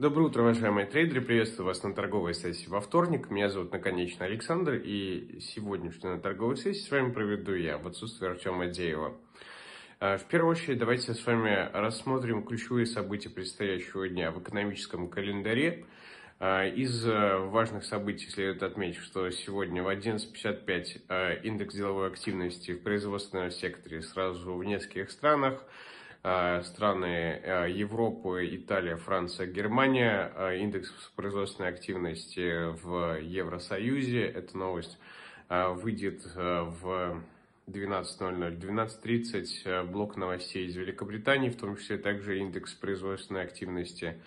Доброе утро, уважаемые трейдеры. Приветствую вас на торговой сессии во вторник. Меня зовут Наконечно Александр. И сегодняшнюю на торговой сессии с вами проведу я в отсутствие Артема Деева. А, в первую очередь давайте с вами рассмотрим ключевые события предстоящего дня в экономическом календаре. А, из э, важных событий следует отметить, что сегодня в 11.55 э, индекс деловой активности в производственном секторе сразу в нескольких странах – а, страны а, Европы, Италия, Франция, Германия. А, индекс производственной активности в Евросоюзе. Эта новость выйдет в 12.00, 12.30 блок новостей из Великобритании, в том числе также индекс производственной активности.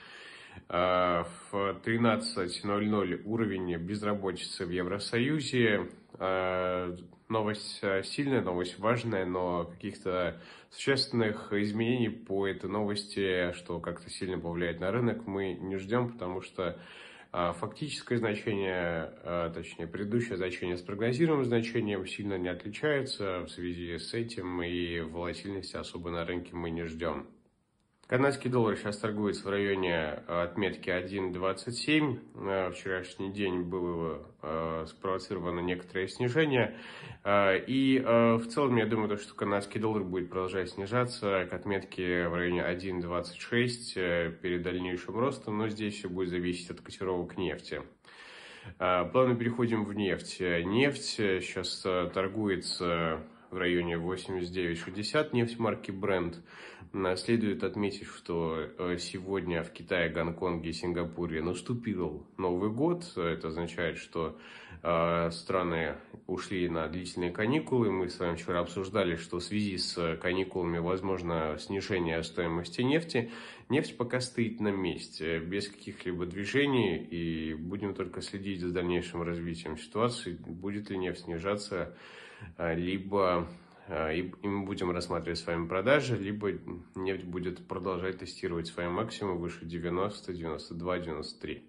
В 13.00 уровень безработицы в Евросоюзе новость э, сильная, новость важная, но каких-то существенных изменений по этой новости, что как-то сильно повлияет на рынок, мы не ждем, потому что э, фактическое значение, э, точнее, предыдущее значение с прогнозируемым значением сильно не отличается в связи с этим, и волатильности особо на рынке мы не ждем. Канадский доллар сейчас торгуется в районе э, отметки 1.27. Вчерашний день было э, спровоцировано некоторое снижение. Э, и в целом я думаю, что канадский доллар будет продолжать снижаться к отметке в районе 1.26 перед дальнейшим ростом, но здесь все будет зависеть от котировок нефти. Плавно переходим в нефть. Нефть сейчас торгуется в районе 89-60 нефть марки Brent. Следует отметить, что э, сегодня в Китае, Гонконге и Сингапуре наступил Новый год. Это означает, что э, страны ушли на длительные каникулы. Мы с вами вчера обсуждали, что в связи с э, каникулами возможно снижение стоимости нефти. Нефть пока стоит на месте, без каких-либо движений, и будем только следить за дальнейшим развитием ситуации. Будет ли нефть снижаться? А, либо а, и, мы будем рассматривать с вами продажи, либо нефть будет продолжать тестировать свои максимумы выше 90, 92, 93.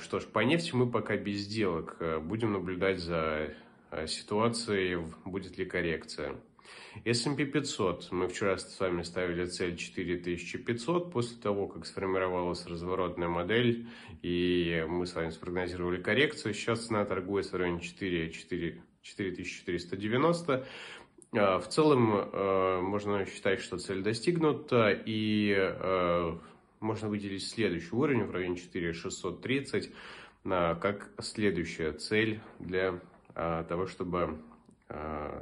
Что ж, по нефти мы пока без сделок. А, будем наблюдать за ситуацией, будет ли коррекция. S&P 500. Мы вчера с вами ставили цель 4500 после того, как сформировалась разворотная модель, и мы с вами спрогнозировали коррекцию. Сейчас цена торгуется в районе 4, 4, 4390. Э, в целом э, можно считать, что цель достигнута, и э, можно выделить следующий уровень в районе 4630 как следующая цель для того, чтобы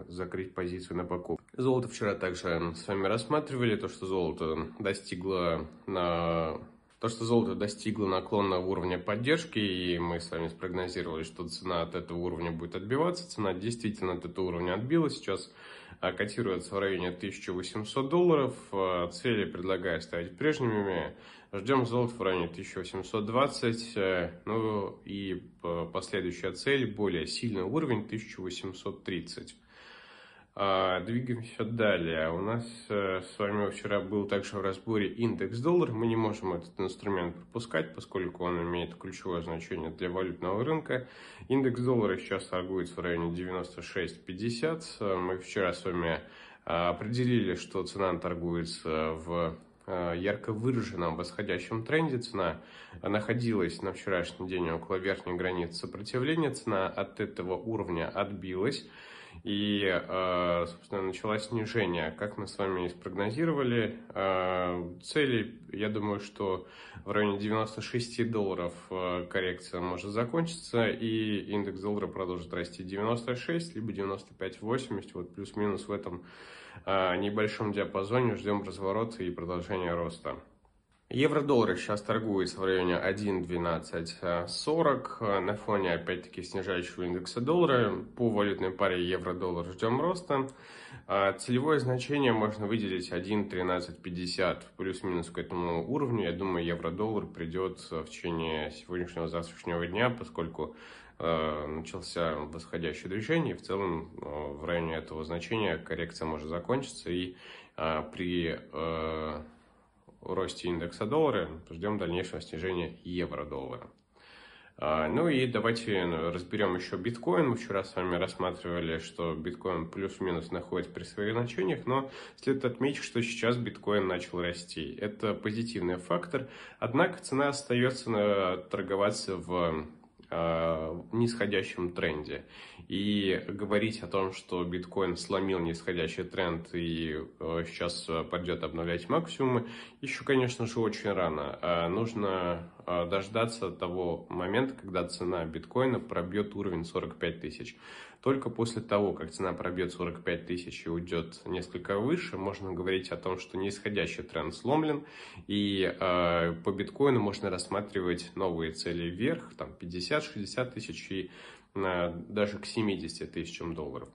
закрыть позицию на покупку. Золото вчера также с вами рассматривали, то, что золото достигло на то, что золото достигло наклонного уровня поддержки, и мы с вами спрогнозировали, что цена от этого уровня будет отбиваться, цена действительно от этого уровня отбила, сейчас а, котируется в районе 1800 долларов, а, цели предлагаю ставить прежними, ждем золото в районе 1820, э, ну и э, последующая цель, более сильный уровень 1830. А, двигаемся далее. У нас э, с вами вчера был также в разборе индекс доллар. Мы не можем этот инструмент пропускать, поскольку он имеет ключевое значение для валютного рынка. Индекс доллара сейчас торгуется в районе 96.50. Мы вчера с вами а, определили, что цена торгуется в а, ярко выраженном восходящем тренде цена находилась на вчерашний день около верхней границы сопротивления, цена от этого уровня отбилась и, э, собственно, началось снижение. Как мы с вами и спрогнозировали, э, цели, я думаю, что в районе 96 долларов э, коррекция может закончиться, и индекс доллара продолжит расти 96, либо 95-80, вот плюс-минус в этом небольшом диапазоне ждем разворота и продолжения роста евро доллар сейчас торгуется в районе 1.1240 на фоне, опять-таки, снижающего индекса доллара. По валютной паре евро-доллар ждем роста. А, целевое значение можно выделить 1.1350 плюс-минус к этому уровню. Я думаю, евро-доллар придет в течение сегодняшнего завтрашнего дня, поскольку а, начался восходящее движение. И в целом а, в районе этого значения коррекция может закончиться и при росте индекса доллара, ждем дальнейшего снижения евро-доллара. А, ну и давайте э, разберем еще биткоин. Мы вчера с вами рассматривали, что биткоин плюс-минус находится при своих значениях, но следует отметить, что сейчас биткоин начал расти. Это позитивный фактор, однако цена остается э, торговаться в э, нисходящем тренде. И говорить о том, что биткоин сломил нисходящий тренд и э, сейчас пойдет обновлять максимумы, еще, конечно же, очень рано. Э, нужно э, дождаться того момента, когда цена биткоина пробьет уровень 45 тысяч. Только после того, как цена пробьет 45 тысяч и уйдет несколько выше, можно говорить о том, что нисходящий тренд сломлен, и э, по биткоину можно рассматривать новые цели вверх, там 50-60 тысяч и э, даже к 70 тысячам долларов.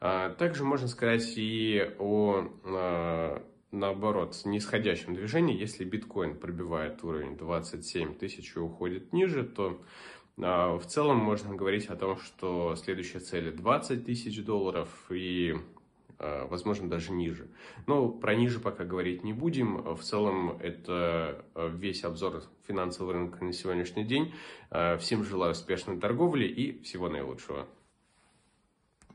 Э, также можно сказать и о... Э, наоборот, с нисходящим движением, если биткоин пробивает уровень 27 тысяч и уходит ниже, то а, в целом можно говорить о том, что следующая цель 20 тысяч долларов и, а, возможно, даже ниже. Но про ниже пока говорить не будем. В целом это а, весь обзор финансового рынка на сегодняшний день. Всем желаю успешной торговли и всего наилучшего.